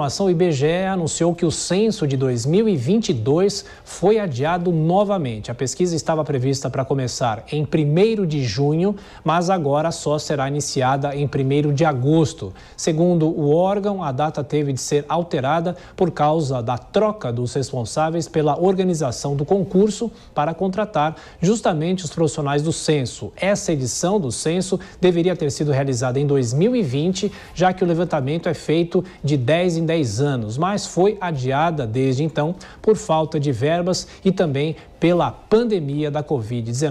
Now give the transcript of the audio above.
informação, o IBGE anunciou que o censo de 2022 foi adiado novamente. A pesquisa estava prevista para começar em 1 de junho, mas agora só será iniciada em 1 de agosto. Segundo o órgão, a data teve de ser alterada por causa da troca dos responsáveis pela organização do concurso para contratar justamente os profissionais do censo. Essa edição do censo deveria ter sido realizada em 2020, já que o levantamento é feito de 10 em 10 anos, mas foi adiada desde então por falta de verbas e também pela pandemia da Covid-19.